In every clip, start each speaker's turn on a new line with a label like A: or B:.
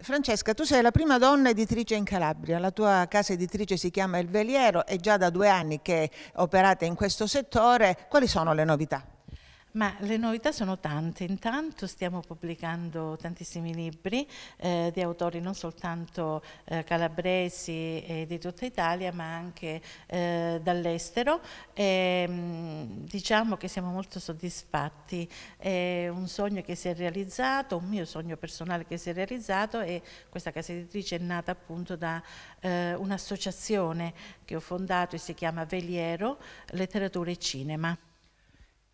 A: Francesca, tu sei la prima donna editrice in Calabria, la tua casa editrice si chiama Il Veliero, è già da due anni che operate in questo settore, quali sono le novità?
B: Ma le novità sono tante, intanto stiamo pubblicando tantissimi libri eh, di autori non soltanto eh, calabresi e di tutta Italia ma anche eh, dall'estero e, ehm, diciamo che siamo molto soddisfatti, è un sogno che si è realizzato, un mio sogno personale che si è realizzato e questa casa editrice è nata appunto da eh, un'associazione che ho fondato e si chiama Veliero Letteratura e Cinema.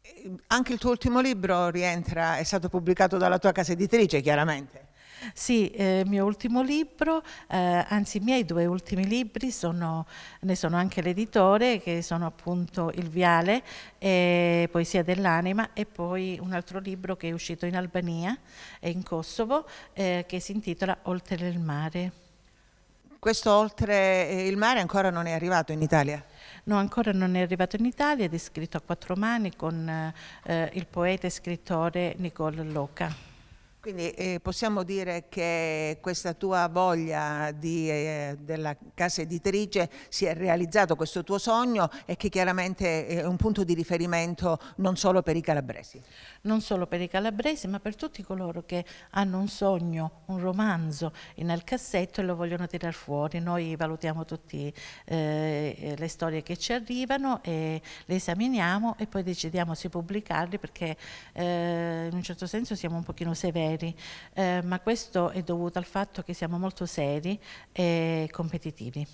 A: Eh, anche il tuo ultimo libro rientra, è stato pubblicato dalla tua casa editrice, chiaramente.
B: Sì, eh, il eh, mio ultimo libro, eh, anzi i miei due ultimi libri, sono, ne sono anche l'editore, che sono appunto Il Viale, eh, Poesia dell'anima e poi un altro libro che è uscito in Albania e in Kosovo, eh, che si intitola Oltre il mare. Questo oltre eh, il mare ancora non è arrivato in Italia? No, ancora non è arrivato in Italia ed è scritto a quattro mani con eh, il poeta e scrittore Nicole Loca.
A: Quindi eh, possiamo dire che questa tua voglia di, eh, della casa editrice si è realizzato questo tuo sogno e che chiaramente è un punto di riferimento non solo
B: per i calabresi. Non solo per i calabresi ma per tutti coloro che hanno un sogno, un romanzo nel cassetto e lo vogliono tirare fuori. Noi valutiamo tutte eh, le storie che ci arrivano e le esaminiamo e poi decidiamo se pubblicarli perché eh, in un certo senso siamo un pochino severi seri, eh, ma questo è dovuto al fatto che siamo molto seri e competitivi.